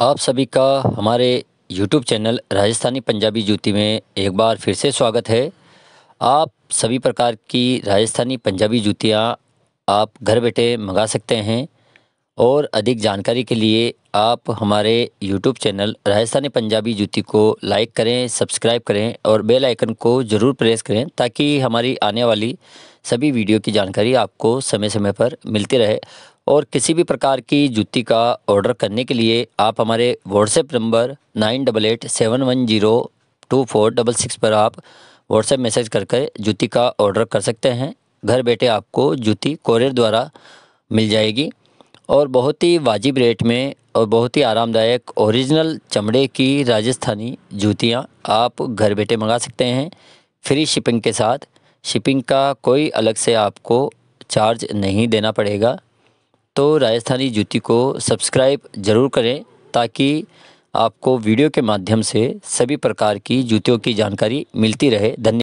आप सभी का हमारे YouTube चैनल राजस्थानी पंजाबी जूती में एक बार फिर से स्वागत है आप सभी प्रकार की राजस्थानी पंजाबी जूतियाँ आप घर बैठे मंगा सकते हैं और अधिक जानकारी के लिए आप हमारे YouTube चैनल राजस्थानी पंजाबी जूती को लाइक करें सब्सक्राइब करें और बेल आइकन को ज़रूर प्रेस करें ताकि हमारी आने वाली सभी वीडियो की जानकारी आपको समय समय पर मिलती रहे और किसी भी प्रकार की जूती का ऑर्डर करने के लिए आप हमारे WhatsApp number nine double eight seven one zero two four double six पर आप व्हाट्सएप मैसेज करके कर जूती का ऑर्डर कर सकते हैं घर बैठे आपको जूती कोरियर द्वारा मिल जाएगी और बहुत ही वाजिब रेट में और बहुत ही आरामदायक ओरिजिनल चमड़े की राजस्थानी जूतियाँ आप घर बैठे मंगा सकते हैं फ्री शिपिंग के साथ शिपिंग का कोई अलग से आपको चार्ज नहीं देना पड़ेगा तो राजस्थानी जूती को सब्सक्राइब ज़रूर करें ताकि आपको वीडियो के माध्यम से सभी प्रकार की जूतियों की जानकारी मिलती रहे धन्यवाद